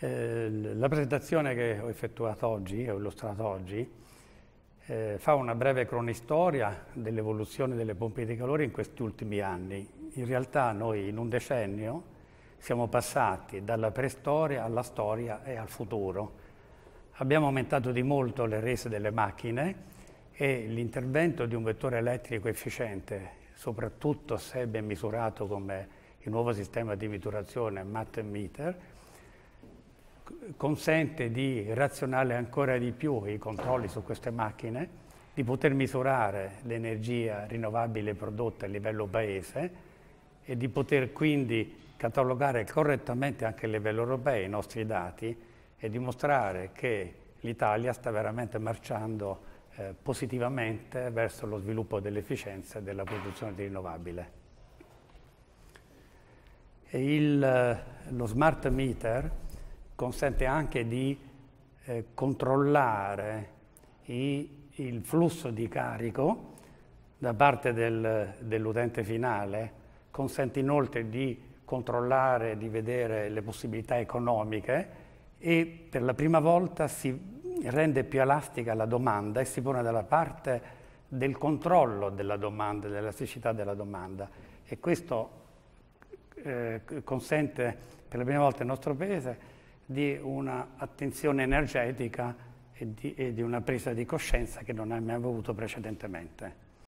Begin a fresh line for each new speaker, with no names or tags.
Eh, la presentazione che ho effettuato oggi, che ho illustrato oggi, eh, fa una breve cronistoria dell'evoluzione delle pompe di calore in questi ultimi anni. In realtà noi in un decennio siamo passati dalla preistoria alla storia e al futuro. Abbiamo aumentato di molto le rese delle macchine e l'intervento di un vettore elettrico efficiente, soprattutto se ben misurato come il nuovo sistema di misurazione MAT meter, consente di razionare ancora di più i controlli su queste macchine, di poter misurare l'energia rinnovabile prodotta a livello paese e di poter quindi catalogare correttamente anche a livello europeo i nostri dati e dimostrare che l'Italia sta veramente marciando eh, positivamente verso lo sviluppo dell'efficienza e della produzione di rinnovabile. E il, eh, lo smart meter consente anche di eh, controllare i, il flusso di carico da parte del, dell'utente finale, consente inoltre di controllare, di vedere le possibilità economiche e per la prima volta si rende più elastica la domanda e si pone dalla parte del controllo della domanda, dell'elasticità della domanda e questo eh, consente per la prima volta nel nostro Paese di un'attenzione energetica e di, e di una presa di coscienza che non abbiamo avuto precedentemente.